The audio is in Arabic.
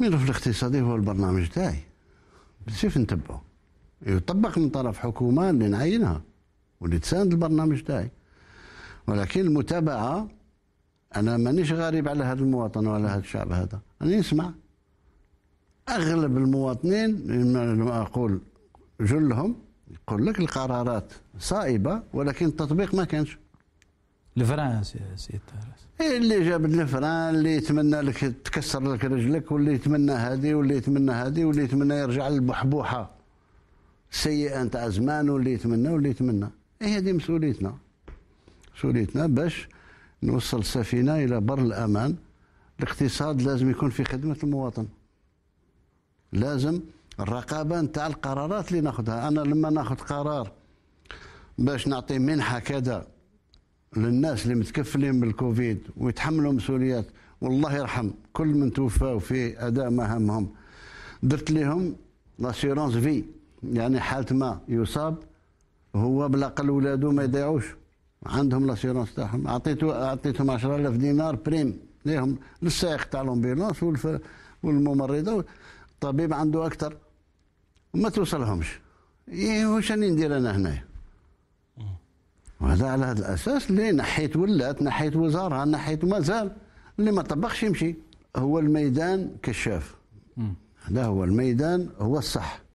الملف الاقتصادي هو البرنامج تاعي كيف نتبعه يطبق من طرف حكومة اللي نعينها واللي تساند البرنامج تاعي ولكن المتابعة أنا مانيش غريب على هذا المواطن وعلى هذا الشعب هذا أنا نسمع أغلب المواطنين لما أقول جلهم يقول لك القرارات صائبة ولكن التطبيق ما كانش الفران سي اي اللي جاب الفران اللي يتمنى لك تكسر لك رجلك واللي يتمنى هذه واللي يتمنى هذه واللي يتمنى يرجع للبحبوحه السيئه نتاع زمان واللي يتمنى واللي يتمنى إيه هذه مسؤوليتنا مسؤوليتنا باش نوصل السفينه الى بر الامان الاقتصاد لازم يكون في خدمه المواطن لازم الرقابه نتاع القرارات اللي ناخذها انا لما ناخذ قرار باش نعطي منحه كذا للناس اللي متكفلين بالكوفيد ويتحملوا مسؤوليات والله يرحم كل من توفاوا في اداء مهامهم درت لهم لاسيرونس في يعني حاله ما يصاب هو بالاقل ولاده ما يضيعوش عندهم لاسيرونس تاعهم اعطيته اعطيتهم 10000 دينار بريم ليهم للسائق تاع لومبيلونس والممرضه الطبيب عنده اكثر وما توصلهمش ايه واش راني ندير انا هنايا وهذا على هذا الاساس اللي نحيت ولات نحيت وزارها نحيت مازال اللي ما طبقش يمشي هو الميدان كشاف هذا هو الميدان هو الصح